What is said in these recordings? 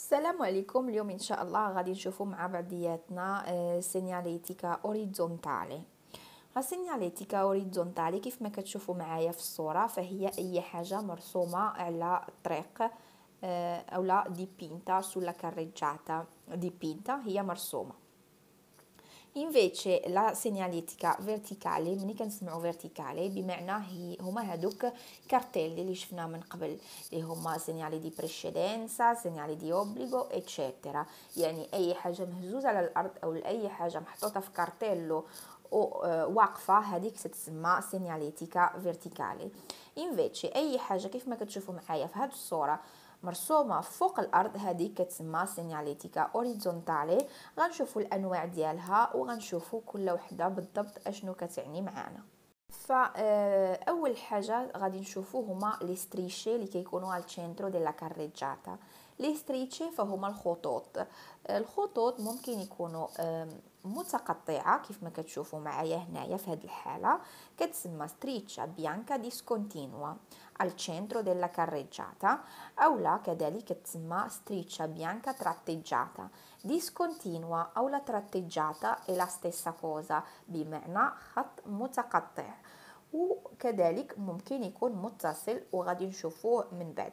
السلام عليكم اليوم ان شاء الله غادي نشوفوا مع بعضياتنا آه، سينياليتيكا اوريزونتالي السينياليتيكا اوريزونتالي كيف ما كتشوفوا معايا في الصوره فهي اي حاجه مرسومه على الطريق آه، اولا دي بينتا سولا كاريجاتا دي بينتا هي مرسومه invece la segnaletica verticale ملي كنسمعوا verticale بمعنى هي هما هادوك كارتيل اللي شفناه من قبل اللي هما سينيالي دي بريسيدنسا سينيالي دي اوبليغو اتشيتيرا يعني اي حاجه مهزوزه على الارض او اي حاجه محطوطه في كارتيلو او واقفه هذيك تتسمى سينياليتيكا فيرتيكالي invece اي حاجه كيف ما كتشوفوا معايا في هذه الصوره مرسومه فوق الارض هذه كتسمى سينياليتيكا اوريزونتالي غنشوفوا الانواع ديالها وغنشوفوا كل وحده بالضبط اشنو كتعني معانا فاول آه، حاجه غادي نشوفو هما لي ستريشي اللي كيكونوا على التشينترو ديال لا كاريجاتا ليه ستريتشي فهما الخطوط الخطوط ممكن يكونوا متقطعه كيف ما كتشوفوا معايا هنايا في هذه الحاله كتسمى ستريتشا بيانكا ديسكونتينوا على centro della carreggiata او لا كذلك تسمى ستريتشا بيانكا تراتيجاتا ديسكونتينوا او لا تراتيجاتا è لا ستيسا كوزا بمعنى خط متقطع وكذلك ممكن يكون متصل وغادي نشوفوه من بعد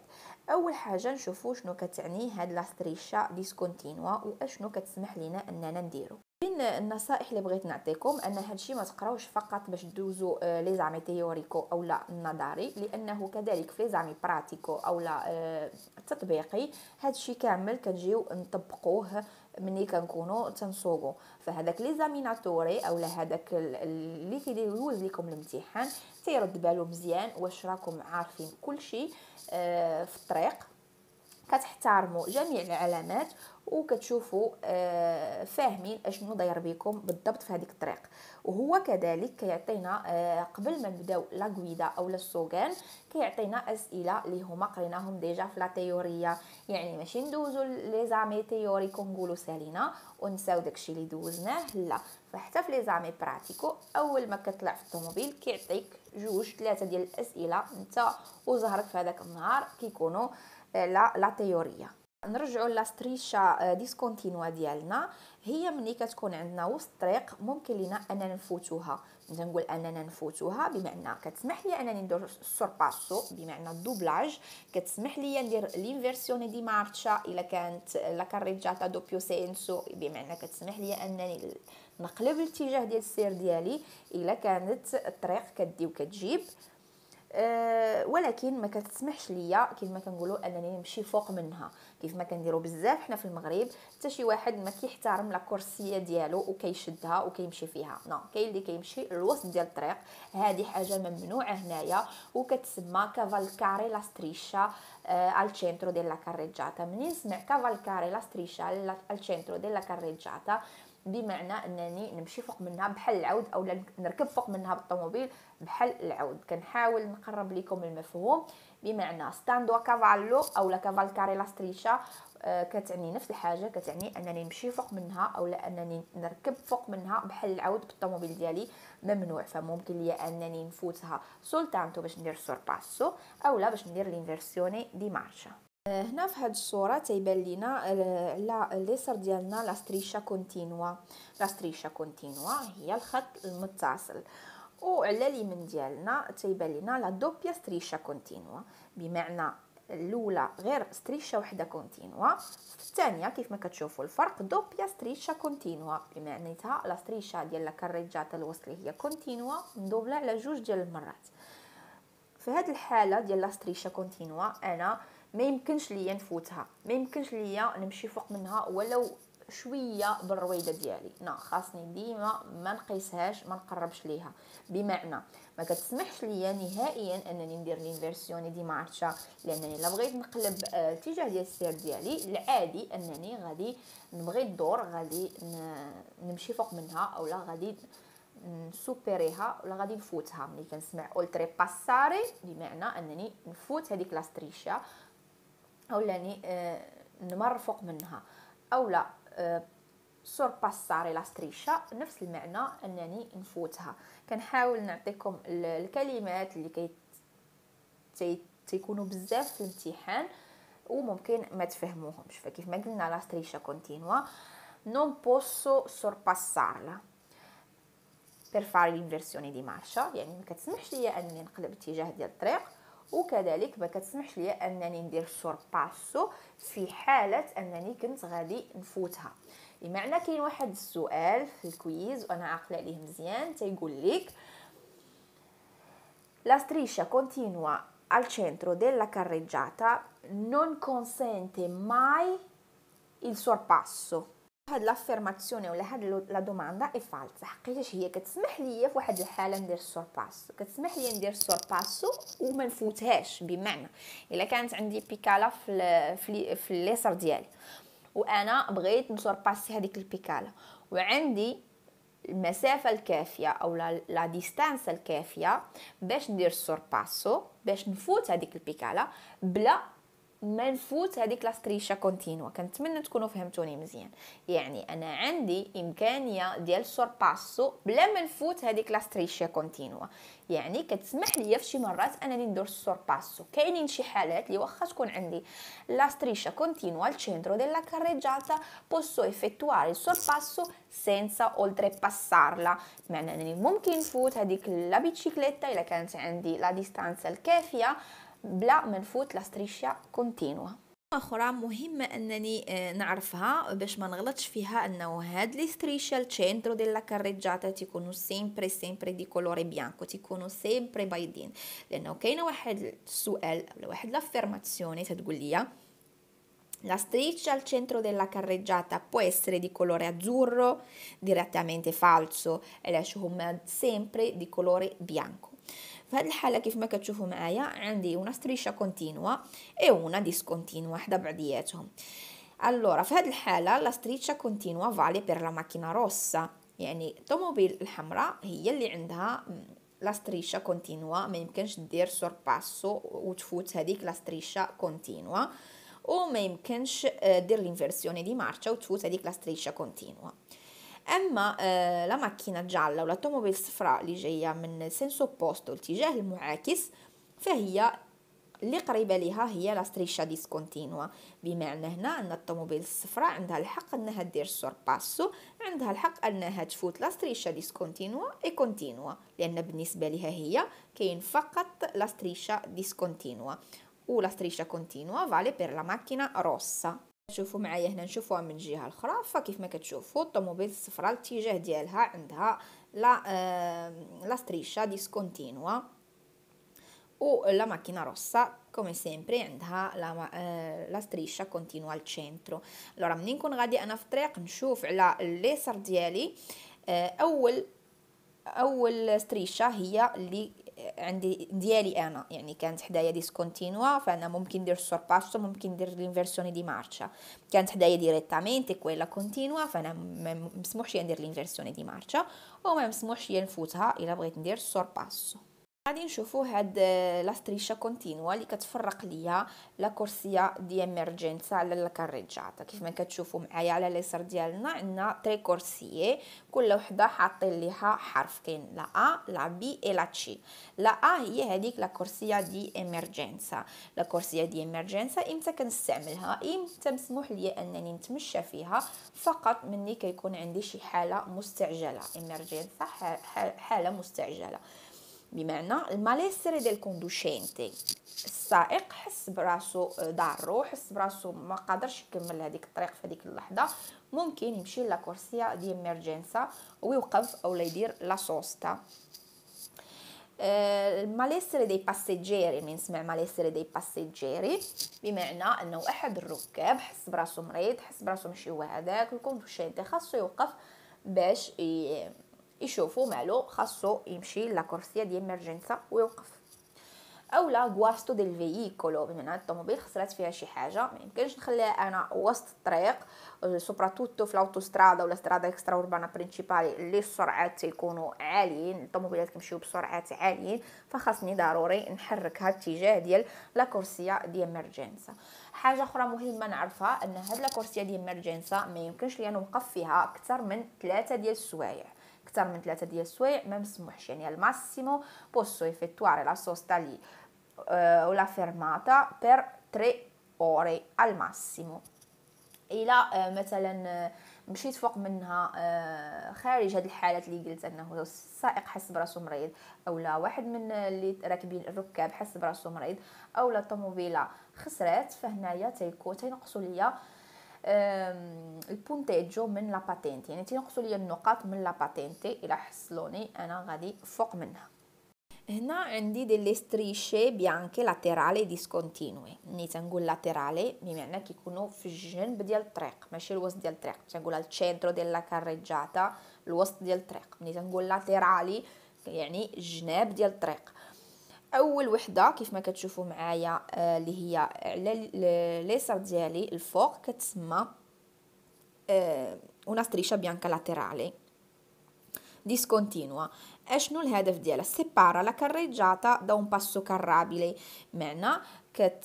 اول حاجه نشوفوا شنو كتعني هاد لاستريشا ديسكونتينوا واشنو كتسمح لينا اننا نديرو من النصائح اللي بغيت نعطيكم ان هادشي ما تقراوش فقط باش دوزو آه، لي زامي تيوريكو اولا النظري لانه كذلك في زامي براتيكو اولا التطبيقي آه، هادشي كامل كنجيو نطبقوه ملي كنكونوا تنصوبوا فهذاك زاميناتوري اولا هذاك اللي كيدوز لكم الامتحان تيرد بالو مزيان واش راكم عارفين كلشي آه في الطريق كتحترموا جميع العلامات وكتشوفوا آه فاهمين اشنو داير بكم بالضبط في هذيك الطريق وهو كذلك كيعطينا آه، قبل ما نبداو لاكويدا لا السوغان كيعطينا اسئله اللي هما قريناهم ديجا في لا تيوريا يعني ماشي ندوزو لي زامي تيوري ونقولو سالينا ونساو داكشي اللي دوزناه لا فحتى في لي زامي براتيكو اول ما كتطلع في الطوموبيل كيعطيك جوج ثلاثه ديال الاسئله انت وزهرك في هذاك النهار كيكونوا آه، لا لا تيوريه نرجعوا لاستريشا آه، ديسكونتينوا ديالنا هي ملي كتكون عندنا وسط الطريق ممكن لينا اننا نفوتوها نقول اننا نفوتوها بمعنى كتسمح لي انني ندير السورباسو بمعنى الدوبلاج كتسمح لي ندير لينفيرسيون دي مارشا الا كانت لا كاريجاتا دوبيو سينسو بمعنى كتسمح لي انني نقلب الاتجاه ديال السير ديالي الا كانت الطريق كدي وكتجيب أه ولكن ما كتسمحش ليا كما كنقولوا انني نمشي فوق منها كيف ما كنديروا بزاف حنا في المغرب حتى شي واحد ما كيحترم لا كرسيه ديالو وكيشدها وكيمشي فيها نو كاين اللي كيمشي الوسط ديال الطريق هذه حاجه ممنوعه هنايا وكتسمى كافالكاري آه، لا ستريشا al ديال لا كاريجاتا منين نسمع كافالكاري لا ستريشا al ديال لا كاريجاتا بمعنى انني نمشي فوق منها بحال العود او نركب فوق منها بالطوموبيل بحال العود كنحاول نقرب لكم المفهوم بمعنى ستاندو كافالو اولا كافالكاري لا ستريشا آه، كتعني نفس الحاجه كتعني انني نمشي فوق منها اولا انني نركب فوق منها بحال العود بالطوموبيل ديالي ممنوع فممكن ليا انني نفوتها سولتانتو باش ندير سورباسو اولا باش ندير لينفيرسيوني دي مارشا آه، هنا في هذه الصوره تيبان لينا على آه، اليسر ديالنا لا ستريشا كونتينوا لا ستريشا كونتينوا هي الخط المتصل وعلى اليمين ديالنا تيبان لينا لا دوبيا ستريشا كونتينوا بمعنى الاولى غير ستريشا وحده كونتينوا الثانيه كيف ما كتشوفوا الفرق دوبيا ستريشا كونتينوا بمعنيتها لا ستريشا ديال لا كاريجاتا الوصل هي كونتينوا مدوبله على جوج ديال المرات في هذه الحاله ديال لا ستريشا كونتينوا انا ما يمكنش ليا نفوتها ما يمكنش ليا نمشي فوق منها ولو شويه بالرويده ديالي لا خاصني ديما ما نقيسهاش ما نقربش ليها بمعنى ما كتسمحش ليا نهائيا انني ندير لينفيرسيون دي مارشا لانني لا بغيت نقلب الاتجاه آه، ديال السير ديالي العادي انني غادي نبغي الدور غادي نمشي فوق منها اولا غادي نسوبريها ولا غادي نفوتها ملي كنسمع اولتري باساري بمعنى انني نفوت هذيك لاستريشيا اولا آه، نمر فوق منها اولا سورباساري لا ستريشا نفس المعنى انني نفوتها كنحاول نعطيكم الكلمات اللي كي تي تيكونوا بزاف في الامتحان وممكن ما تفهموهمش فكيف ما قلنا لا ستريشا كونتينوا non posso sorpassarla per fare l'inversione دي مارشا يعني ما كتسمحش ليا انني نقلب الاتجاه ديال الطريق وكذلك ما كتسمحش ليا انني ندير الشرب باسو في حاله انني كنت غادي نفوتها بمعنى كاين واحد السؤال في الكويز وانا عاقله عليه مزيان تيقول لك لا ستريشا كونتينوا al centro della carreggiata non consente mai il sorpasso. هاد لافيرماسيون ولا هاد لا دوماندا اي فالس حقيتاش هي كتسمح ليا في واحد الحاله ندير سورباس كتسمح ليا ندير سورباس وما نفوتهاش بمعنى الا كانت عندي بيكالا في في, في اليسر ديالي وانا بغيت نسورباسي هذيك البيكالا وعندي المسافة الكافية أو لا ديستانس الكافية باش ندير السورباسو باش نفوت هذيك البيكالا بلا ما نفوت هذيك لاستريشا كونتينوا كنتمنى تكونوا فهمتوني مزيان يعني انا عندي امكانيه ديال سورباسو بلا ما نفوت هذيك لاستريشا كونتينوا يعني كتسمح ليا في شي مرات انني ندير السورباسو كاينين شي حالات اللي واخا تكون عندي لاستريشا كونتينوا التشندرو ديلا كاريجاتا بوسو effettuare il sorpasso senza oltrepassarla بمعنى انني ممكن نفوت هذيك لا بيتشيكليتا الا كانت عندي لا ديستانسا الكافيه بلا ما نفوت لا ستريشيا كونتينوا اخرى مهمه انني نعرفها باش ما نغلطش فيها انه هاد لي ستريشيا التشينترو ديلا كاريجاتا تيكونوا سيمبري سيمبري دي كولوري بيانكو تيكونوا سيمبري بايدين لانه كاينه واحد السؤال ولا واحد لافيرماسيوني تتقول لي La striscia al centro della carreggiata può essere di colore azzurro, direttamente falso, e lasciamo sempre di colore bianco. في هذه الحالة كيف ما كتشوفوا معايا عندي اون ستriscia continua e una discontinua وحدة بعدياتهم allora في هذه الحالة la striscia continua vale per la macchina rossa يعني الطوموبيل الحمراء هي اللي عندها لا ستريشا كونتينوا ما يمكنش دير سورباسو وتفوت هذيك لا ستريشا كونتينوا وما يمكنش دير لينفيرسيوني دي مارشا وتفوت هذيك لا ستريشا كونتينوا أما لا ماكينة الجعلة ولا الطوموبيل الصفراء اللي جاية من سنسو أوبوست الاتجاه المعاكس فهي اللي قريبه ليها هي لا ستريشا ديسكونتينوا بمعنى هنا ان الطوموبيل الصفراء عندها الحق انها دير باسو عندها الحق انها تفوت لا ستريشا ديسكونتينوا اي كونتينوا لان بالنسبه لها هي كاين فقط لا ستريشا ديسكونتينوا ولا ستريشا كونتينوا فالي بير لا ماكينه روسا شوفوا معايا هنا نشوفوها من الجهه اخرى فكيف ما كتشوفوا الطوموبيل الصفراء الاتجاه ديالها عندها لا آه، لا ستريشا ديسكونتينوا و لا ماكينه روسا كما سيمبري عندها لا آه، لا la كونتينوا continua al centro منين نكون غادي انا في الطريق نشوف على اليسار ديالي آه، اول اول ستريشه هي اللي عندي ديالي انا يعني كانت حدايا ديسكونتينوا فانا ممكن ندير السورباسو ممكن ندير الانفيرسيوني دي مارشا كانت حدايا ديريتامينتي كويلا كونتينوا فانا ما مسموحش ندير الانفيرسيوني دي مارشا وما مسموحش نفوتها الا بغيت ندير السورباسو غادي نشوفوا هاد آه، لا كونتينوا اللي كتفرق ليا لا كورسيا دي اميرجنسا على لا كاريجاتا كيف ما كتشوفوا معايا على اليسار ديالنا عندنا تري كورسيي كل وحده حاطين ليها حرف كاين لا ا لا بي اي لا تشي لا ا هي هذيك لا كورسيا دي اميرجنسا لا كورسيا دي اميرجنسا امتى كنستعملها امتى مسموح ليا انني نتمشى فيها فقط مني كيكون عندي شي حاله مستعجله اميرجنسا حاله مستعجله بمعنى الماليسر ديال الكوندوشينتي السائق حس براسو ضارو آه، حس براسو ما قادرش يكمل هذيك الطريق في هذيك اللحظه ممكن يمشي كورسيا دي اميرجنسا ويوقف او يدير لا سوستا آه، الماليسر دي باسيجيري من سمع ماليسر دي باسيجيري بمعنى انه احد الركاب حس براسو مريض حس براسو ماشي هو هذاك الكوندوشينتي خاصو يوقف باش يشوفوا مالو خاصو يمشي لاكورسيا دي امرجنسا ويوقف اولا غواستو ديال فييكولو بمعنى الطوموبيل خسرات فيها شي حاجه ما يمكنش نخليها انا وسط الطريق آه، سوبراتوتو في الاوتوسترادا ولا سترادا اكسترا اوربانا برينسيبالي اللي السرعات تيكونوا عاليين الطوموبيلات كيمشيو بسرعات عاليين فخاصني ضروري نحركها اتجاه ديال ديال لاكورسيا دي امرجنسا حاجه اخرى مهمه نعرفها ان هاد لاكورسيا دي امرجنسا ما يمكنش لي نوقف فيها اكثر من ثلاثه ديال السوايع اكثر من ثلاثه ديال السوايع ما مسموحش يعني الماسيمو بوسو افيتواري لا سوستا لي او آه، لا فيرماتا بير 3 اوري الماسيمو massimo الى آه، مثلا آه، مشيت فوق منها خارج هاد الحالات اللي قلت انه السائق حس براسو مريض اولا واحد من اللي راكبين الركاب حس براسو مريض اولا الطوموبيله خسرات فهنايا تيكو تينقصوا ليا البونتاج من لاباتينتي يعني تينقصوا لي النقاط من لاباتينتي الى حصلوني انا غادي فوق منها هنا عندي delle strisce bianche laterali discontinue ملي تنقول laterale بمعنى كيكونوا في الجنب ديال الطريق ماشي الوسط ديال الطريق تنقول الشنترو ديال كاريجاتا الوسط ديال الطريق ملي تنقول laterali يعني الجناب ديال الطريق اول وحده كيف ما كتشوفوا معايا آه، اللي هي على اليسار ديالي الفوق كتسمى اون استريشا بيانكا لاتيرالي ديسكونتينوا اشنو الهدف ديالها سيبارا لا كاريجاتا دا اون باسو كارابيلي معنى كت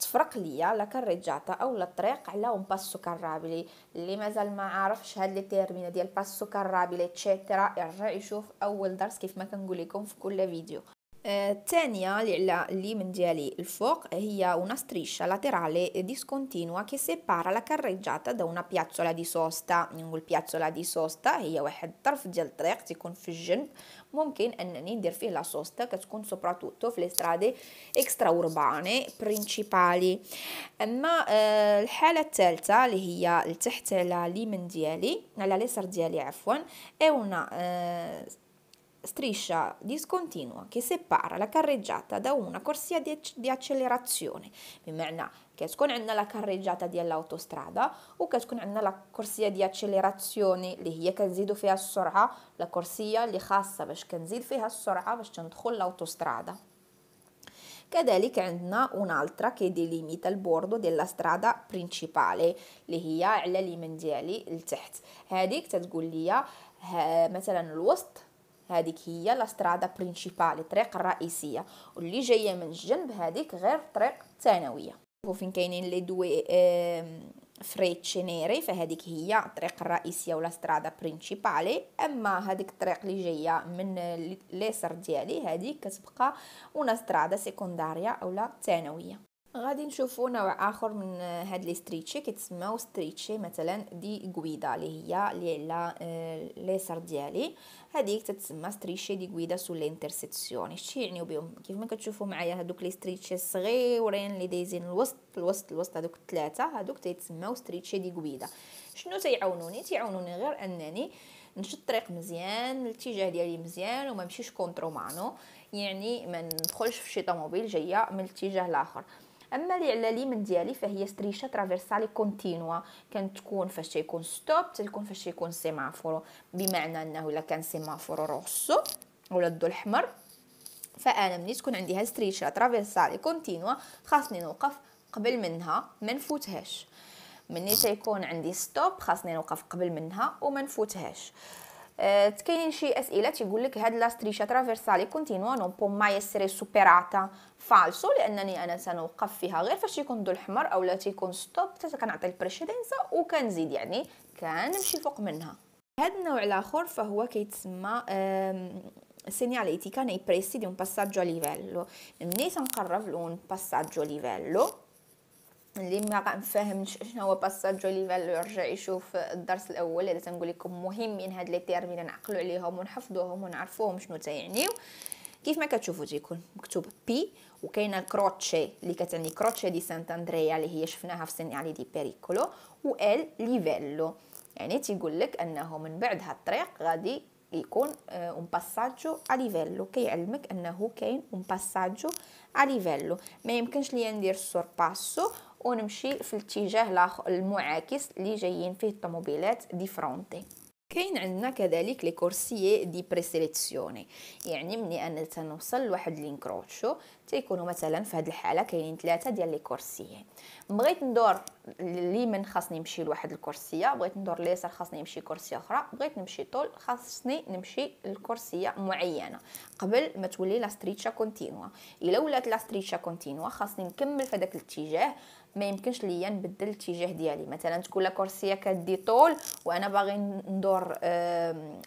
تفرق ليا لا كاريجاتا او لا طريق على اون باسو كارابيلي اللي مازال ما عارفش هاد لي تيرمينا ديال باسو كارابيلي اتسيتيرا يرجع يشوف اول درس كيف ما كنقول لكم في كل فيديو الثانية اللي من ديالي الفوق هي una striscia laterale discontinua che separa la carreggiata da una piazzola di sosta نقول piazzola di sosta هي واحد الطرف ديال الطريق تيكون في الجنب ممكن انني ندير فيه لا سوستا كتكون soprattutto في لي strade extraurbane principali اما الحالة الثالثة اللي هي لتحت على اليمين ديالي على اليسار ديالي عفوا اي una striscia discontinua che separa la carreggiata da una corsia di, ac- di accelerazione بمعنى كتكون عندنا لا كاريجاتا ديال الاوتوسترادا وكتكون عندنا لا كرسيه ديال اكسيليراسيوني اللي هي كنزيدو فيها السرعه لا كرسيه اللي خاصه باش كنزيد فيها السرعه باش تندخل الاوتوسترادا كذلك عندنا un'altra che delimita il bordo della strada principale اللي هي على اليمين ديالي لتحت هذيك تتقول لي مثلا الوسط هذيك هي لا سترادا برينسيبال الطريق الرئيسيه واللي جايه من الجنب هذيك غير طريق ثانويه فين كاينين لي دوي فريت شينيري فهذيك هي الطريق الرئيسيه ولا سترادا برينسيبال اما هذيك الطريق اللي جايه من ليسر ديالي هذيك كتبقى ولا سترادا سيكونداريا اولا ثانويه غادي نشوفوا نوع اخر من هاد لي ستريتشي كيتسماو ستريتشي مثلا دي غويدا اللي هي اللي على آه، ليسر ديالي هذيك تتسمى ستريتشي دي غويدا سو لانترسيكسيون اش يعنيو بهم كيف ما كتشوفوا معايا هادوك لي ستريتشي الصغيورين اللي دايزين الوسط الوسط الوسط هادوك الثلاثه هادوك تيتسماو ستريتشي دي غويدا شنو تيعاونوني تيعاونوني غير انني نمشي الطريق مزيان الاتجاه ديالي مزيان وما نمشيش كونترو مانو يعني ما ندخلش في شي طوموبيل جايه من الاتجاه الاخر اما اللي على اليمين ديالي فهي ستريشه ترافيرسالي كونتينوا كانت تكون فاش تيكون ستوب تكون فاش تيكون سيمافورو بمعنى انه الا كان سيمافورو روسو ولا الضو الاحمر فانا ملي تكون عندي هاد ستريشه ترافيرسالي كونتينوا خاصني نوقف قبل منها ما نفوتهاش ملي تيكون عندي ستوب خاصني نوقف قبل منها وما نفوتهاش كاينين شي اسئله تيقول لك هاد لاستريشا ترافيرسالي كونتينوا نون بو ما يسري سوبيراتا فالسو لانني انا سنوقف فيها غير فاش يكون دو الحمر اولا تيكون ستوب حتى كنعطي البريسيدنسا وكنزيد يعني كنمشي فوق منها هاد النوع الاخر فهو كيتسمى segnaletica nei pressi di اون باساجيو a livello. Nei لون باساجيو passaggio اللي ما مفاهمش شنو هو باساجو ليفال يرجع يشوف الدرس الاول هذا تنقول لكم مهمين هاد لي تيرمين نعقلوا عليهم ونحفظوهم ونعرفوهم شنو تيعنيو كيف ما كتشوفوا تيكون مكتوب بي وكاينه كروتشي اللي كتعني كروتشي دي سانت اندريا اللي هي شفناها في سينيالي دي بيريكولو و ال ليفيلو يعني تيقول لك انه من بعد هاد الطريق غادي يكون اون باساجو ا ليفيلو كيعلمك انه كاين اون باساجو ا ليفيلو ما يمكنش ليا ندير سور باسو ونمشي في الاتجاه الاخر المعاكس اللي جايين فيه الطوموبيلات دي فرونتي كاين عندنا كذلك لي كورسيي دي بريسيليكسيوني يعني مني انا تنوصل لواحد لينكروتشو تيكونوا مثلا في هذه الحاله كاينين ثلاثه ديال لي كورسيي بغيت ندور من خاصني نمشي لواحد الكرسيه بغيت ندور ليسر خاصني نمشي كرسيه اخرى بغيت نمشي طول خاصني نمشي لكرسيه معينه قبل ما تولي لا ستريتشا كونتينوا الا ولات لا ستريتشا كونتينوا خاصني نكمل في هذاك الاتجاه ما يمكنش ليا نبدل الاتجاه ديالي مثلا تكون لا كرسيه كدي طول وانا باغي ندور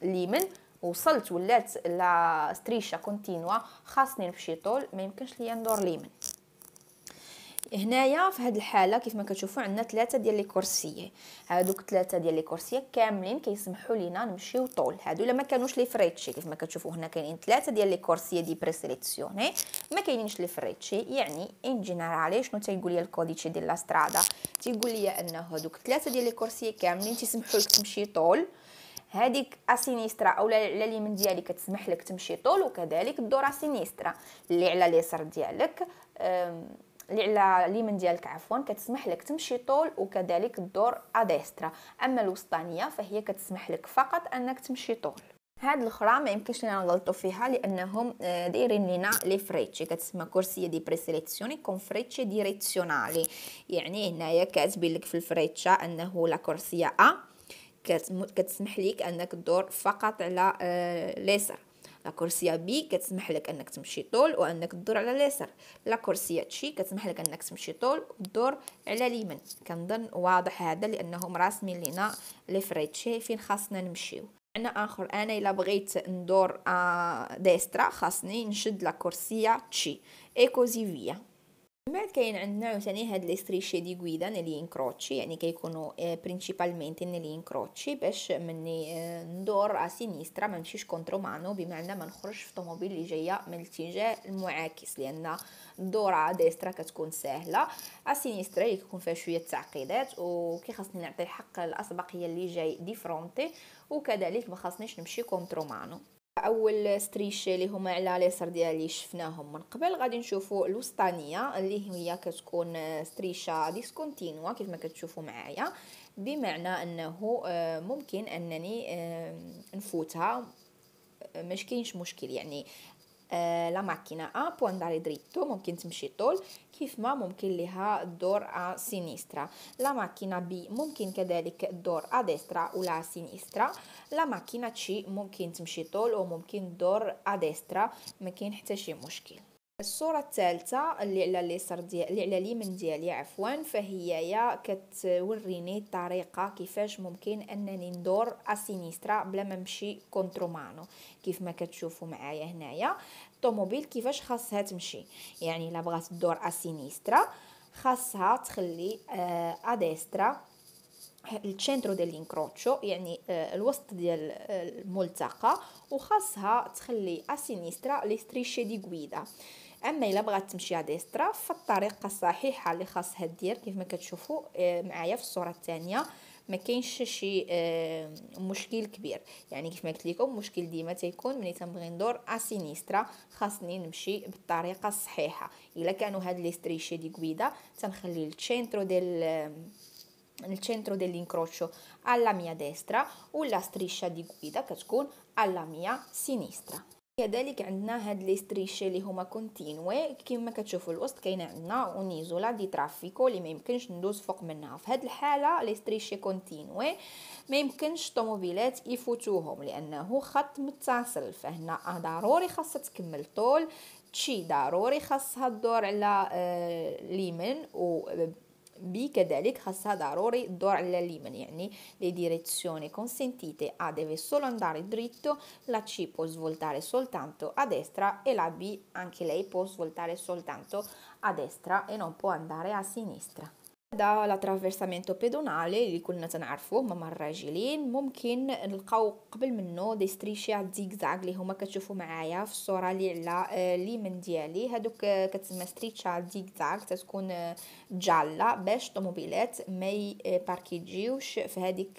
ليمن وصلت ولات لا ستريشه كونتينوا خاصني نمشي طول ما يمكنش ليا ندور ليمن هنايا في هاد الحاله كيف ما كتشوفوا عندنا ثلاثه ديال لي كورسيه هادوك ثلاثه ديال لي كورسيه كاملين كيسمحوا لينا نمشيو طول هادو الا ما كانوش لي فريتشي كيف ما كتشوفوا هنا كاينين ثلاثه ديال لي كورسيه دي بريسيليكسيوني ما كاينينش لي فريتشي يعني ان جينيرالي شنو تيقول لي الكوديتشي ديال لا سترادا تيقول لي ان هادوك ثلاثه ديال لي كورسيه كاملين تيسمحوا لك تمشي طول هذيك اسينيسترا اولا على اليمين ديالي كتسمح لك تمشي طول وكذلك الدورا سينيسترا اللي على اليسار ديالك اللي على اليمين ديالك عفوا كتسمح لك تمشي طول وكذلك الدور اديسترا اما الوسطانيه فهي كتسمح لك فقط انك تمشي طول هاد الاخرى ما يمكنش لينا نغلطوا فيها لانهم آه، دايرين لينا لي فريتشي كتسمى كرسي دي بريسيليكسيوني كون فريتشي ديريكسيونالي يعني هنايا كاتبين لك في الفريتشا انه لا كرسي ا كتسمح ليك انك تدور فقط على اليسار آه، لا كورسيا بي كتسمح لك انك تمشي طول وانك تدور على اليسار لا كورسيا تشي كتسمح لك انك تمشي طول وتدور على اليمين كنظن واضح هذا لانهم راسمين لينا لي فريتشي فين خاصنا نمشيو معنى اخر انا الا بغيت ندور آه، ديسترا خاصني نشد لا كورسيا تشي ايكوزي فيا من بعد كاين عندنا عاوتاني هاد لي ستريشي دي غويدا نلي انكروتشي يعني كيكونوا برينسيبالمنت نلي انكروتشي باش مني ندور ا سينيسترا ما نمشيش كونترو مانو بمعنى ما نخرجش في طوموبيل اللي جايه من الاتجاه المعاكس لان الدورة ديسترا كتكون ساهله ا سينيسترا يكون كيكون فيها شويه تعقيدات خاصني نعطي الحق الاسبقيه اللي جاي ديفرونتي وكذلك ما خاصنيش نمشي كونترو مانو اول ستريش اللي هما على اليسر ديالي شفناهم من قبل غادي نشوفوا الوسطانيه اللي هي كتكون ستريشه ديسكونتينوا كيف ما كتشوفوا معايا بمعنى انه آه، ممكن انني نفوتها آه، مش كاينش مشكل يعني آه لا ماكينة أ بو andare dritto ممكن تمشي طول كيف ما ممكن لها الدور أ سينيسترا لا ماكينة بي ممكن كذلك الدور أ ديسترا ولا سينيسترا لا ماكينة تشي ممكن تمشي طول وممكن الدور أ ديسترا ما كاين حتى شي مشكل الصورة الثالثة اللي على اليسار ديالي اللي على اليمين ديالي عفوا فهي يا كتوريني الطريقة كيفاش ممكن انني ندور اسينيسترا بلا ما نمشي كونترومانو كيف ما كتشوفوا معايا هنايا الطوموبيل كيفاش خاصها تمشي يعني الا بغات الدور اسينيسترا خاصها تخلي آه، اديسترا التشنترو ديال لينكروتشو يعني آه، الوسط ديال آه، الملتقى وخاصها تخلي اسينيسترا لي ستريشي دي غويدا اما الا بغات تمشي اديسترا فالطريقه الصحيحه اللي خاصها دير كيف ما كتشوفوا معايا في الصوره الثانيه ما كاينش شي آه، مشكل كبير يعني كيف ما قلت لكم المشكل ديما تيكون ملي تنبغي ندور اسينيسترا خاصني نمشي بالطريقه الصحيحه الا كانوا هاد لي ستريشي دي كويدا تنخلي التشينترو ديال il centro dell'incrocio alla mia destra o la striscia di guida che alla mia sinistra. كذلك عندنا هاد لي ستريشي اللي هما كونتينوي كما كتشوفوا الوسط كاينه عندنا اونيزولا دي ترافيكو اللي ما يمكنش ندوز فوق منها في هاد الحاله لي ستريشي كونتينوي ما يمكنش الطوموبيلات يفوتوهم لانه خط متصل فهنا ضروري خاصها تكمل طول شي ضروري خاصها الدور على آه، ليمن و B. هسا ضروري الدور على اليمين le direzioni consentite A deve solo andare dritto la C può svoltare soltanto a destra e la B anche lei può svoltare soltanto a destra e non può andare a sinistra هذا لاترافيرسامento بيدونالي اللي كلنا تنعرفوه مع الراجلين ممكن نلقاو قبل منه دي ستريشات زيكزاك اللي هما كتشوفوا معايا في الصوره اللي على اليمين آه، ديالي هادوك آه، كتسمى ستريشات زيكزاك تتكون آه، جاله باش الطوموبيلات ما يباركيجيوش في هذيك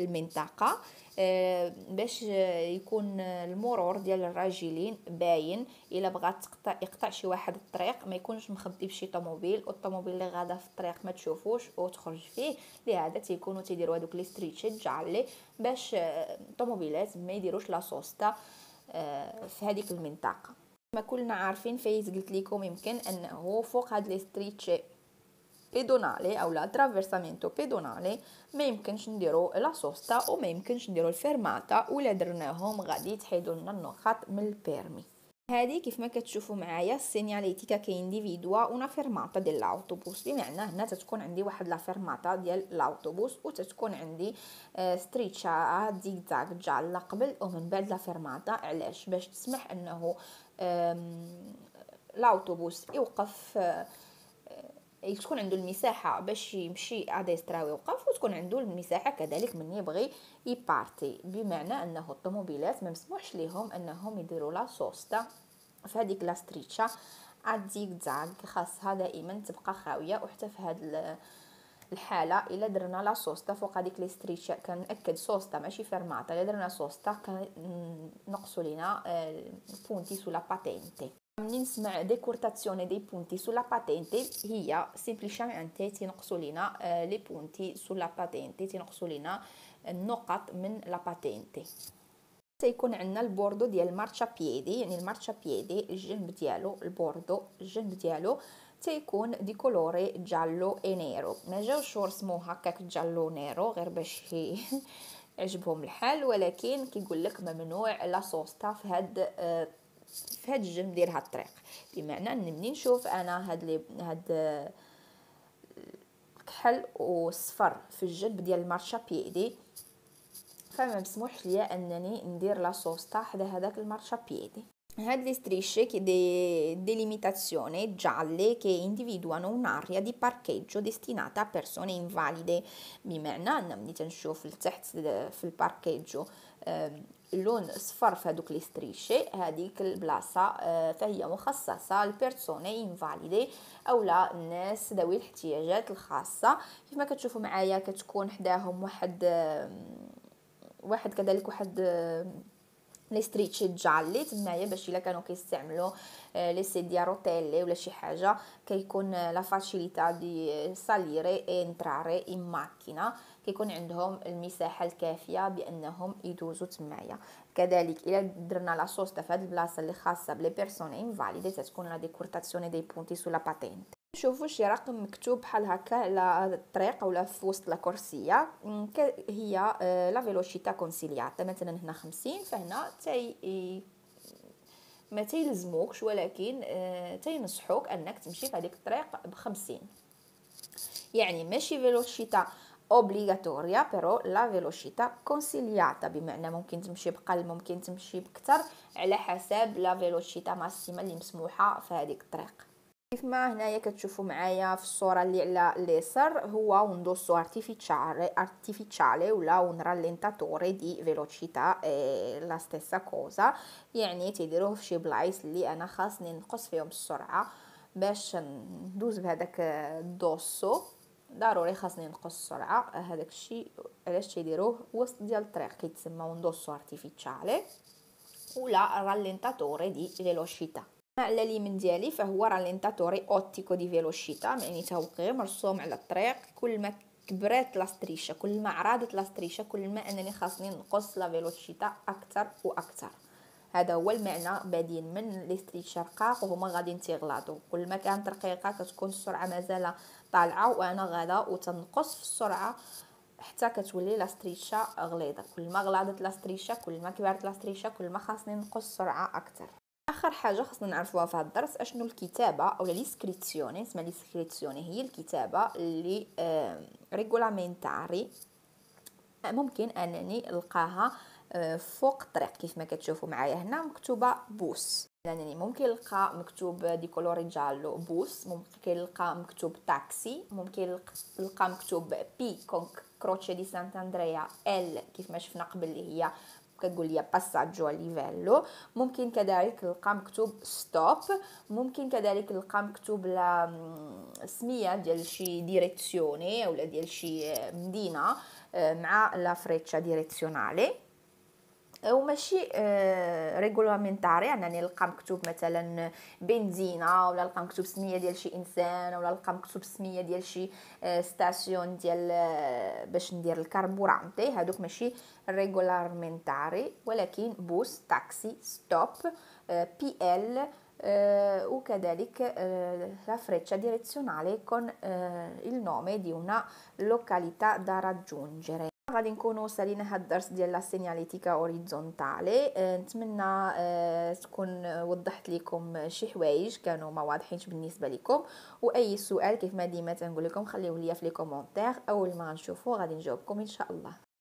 المنطقه آه، باش يكون المرور ديال الراجلين باين الا بغات تقطع يقطع شي واحد الطريق ما يكونش مخبي بشي طوموبيل والطوموبيل اللي غادا في الطريق ما تشوفوش وتخرج فيه لهذا تيكونوا تيديروا هذوك لي ستريتشات جعلي باش الطوموبيلات آه، ما يديروش لا سوستا آه، في هذيك المنطقه ما كلنا عارفين فايز قلت لكم يمكن انه فوق هاد لي ستريتشات pedonale أو l'attraversamento pedonale ما يمكنش نديرو لا سوستا وما يمكنش نديرو الفرماطة ولا درناهم غادي تحيدو لنا النقاط من البيرمي هذه كيف ما كتشوفوا معايا السينياليتيكا كاينديفيدوا ونا فيرماتا ديال الاوتوبوس بمعنى هنا تتكون عندي واحد لا فيرماتا ديال الاوتوبوس وتتكون عندي ستريتشا زيكزاك جالا قبل ومن بعد لا فيرماتا علاش باش تسمح انه الاوتوبوس يوقف تكون عنده المساحه باش يمشي عاد يستراوي وقف وتكون عنده المساحه كذلك من يبغي يبارتي بمعنى انه الطوموبيلات ما مسموحش ليهم انهم يديروا لا سوستا في هذيك لا ستريتشا عاد زيكزاك خاصها دائما تبقى خاويه وحتى في هاد الحاله الا درنا لا سوستا فوق هذيك لي ستريتشا كنأكد سوستا ماشي فرماطه الا درنا سوستا كنقصوا لينا آه، بونتيس ولا باتينتي نسمع ديكورتاسيون دي بونتي sulla patente هي semplicemente تنقصوا لنا لي بونتي sulla patente تنقصوا لنا النقط من لا باتينتي سيكون عندنا البوردو ديال المارشا بيدي يعني المارشا بيدي الجنب ديالو البوردو الجنب ديالو تيكون دي كولوري جالو اي نيرو ما جاوش رسمو هكاك جالو نيرو غير باش عجبهم الحال ولكن كيقول لك ممنوع لا سوستا في هاد في هاد الجهه ديال هاد الطريق بمعنى ان مني نشوف انا هاد لي هاد الكحل والصفر في الجنب ديال المارشا بيدي فما مسموح ليا انني ندير لا سوستا حدا هذاك المارشا بيدي هاد لي ستريشي كي دي ديليميتاسيوني جالي كي individuano un'area di دي باركيجو ديستيناتا بيرسون انفاليدي بمعنى ان ملي تنشوف لتحت في الباركيجو اللون صفر في هذوك لي ستريشي هذيك البلاصه آه، فهي مخصصه لبيرسوني انفاليدي اولا الناس ذوي الاحتياجات الخاصه ما كتشوفوا معايا كتكون حداهم واحد واحد كذلك واحد le strisce gialle تنايا باش الا كانوا كيستعملوا le sedie a rotelle ولا شي حاجه كيكون la facilità di salire e entrare in macchina كيكون عندهم المساحه الكافيه بانهم يدوزوا تمايا كذلك الا درنا لا سوستا في هذه البلاصه اللي خاصه بلي بيرسون invalide تتكون لا ديكورتاسيون دي بونتي sulla patente نشوفوا شي رقم مكتوب بحال هكا على الطريق ولا في وسط لاكورسيه هي آه، لا فيلوشيتا كونسيلياتا مثلا هنا خمسين فهنا تاي ما تيلزموكش ولكن آه، تينصحوك انك تمشي في هذيك الطريق ب يعني ماشي فيلوشيتا اوبليغاتوريا بيرو لا فيلوشيتا كونسيلياتا بمعنى ممكن تمشي بقل ممكن تمشي بكثر على حسب لا فيلوشيتا ماسيما اللي مسموحه في هذيك الطريق كيف ما هنايا كتشوفوا معايا في الصوره اللي على اليسر هو un dosso artificiale artificiale ولا un rallentatore di velocità eh, la stessa cosa يعني تيديروه في شي بلايص اللي انا خاصني نقص فيهم السرعه باش ندوز بهذاك الدوسو ضروري خاصني نقص السرعه هذاك الشيء علاش تيديروه وسط ديال الطريق كيتسمى un dosso artificiale ولا rallentatore di velocità على اليمين ديالي فهو راه لينتاتوري اوتيكو دي فيلوشيتا يعني غير مرسوم على الطريق كل ما كبرات لاستريشه كل ما عرضت لاستريشه كل ما انني خاصني نقص لا فيلوشيتا اكثر واكثر هذا هو المعنى بادين من لي ستريتشا رقاق وهما غاديين تيغلاطو كل ما كانت رقيقه كتكون السرعه مازال طالعه وانا غادا وتنقص في السرعه حتى كتولي لاستريشا غليظه كل ما غلظت لاستريشا كل ما كبرت لاستريشا كل ما خاصني نقص السرعه اكثر اخر حاجه خصنا نعرفوها في هذا الدرس اشنو الكتابه او ليسكريزيوني اسمها ليسكريزيوني هي الكتابه اللي ريغولامينتاري ممكن انني نلقاها آه، فوق الطريق كيف ما كتشوفوا معايا هنا مكتوبه بوس لانني ممكن نلقى مكتوب دي كولوري جالو بوس ممكن نلقى مكتوب تاكسي ممكن نلقى مكتوب بي كونك كروتشي دي سانت اندريا ال كيف ما شفنا قبل اللي هي كتقول لي باساجو ليفيلو ممكن كذلك نلقى مكتوب ستوب ممكن كذلك نلقى مكتوب لا سميه ديال شي ديريزيوني اولا ديال شي مدينه مع لا فريتشا ديريزيونالي وماشي ريغولامنتاري انا يعني نلقى مكتوب مثلا بنزينه ولا نلقى مكتوب سميه ديال شي انسان ولا نلقى مكتوب سميه ديال شي ستاسيون ديال باش ندير الكاربورانتي هادوك ماشي ريغولارمنتاري ولكن بوس تاكسي ستوب بي ال Uh, o cadelic uh, la freccia direzionale con uh, il nome di una località da raggiungere. غادي نكونوا سالينا هاد الدرس ديال لا سينياليتيكا اوريزونتالي نتمنى تكون وضحت لكم شي حوايج كانوا ما واضحينش بالنسبه لكم واي سؤال كيف ما ديما تنقول لكم خليوه ليا في لي كومونتير اول ما نشوفو غادي نجاوبكم ان شاء الله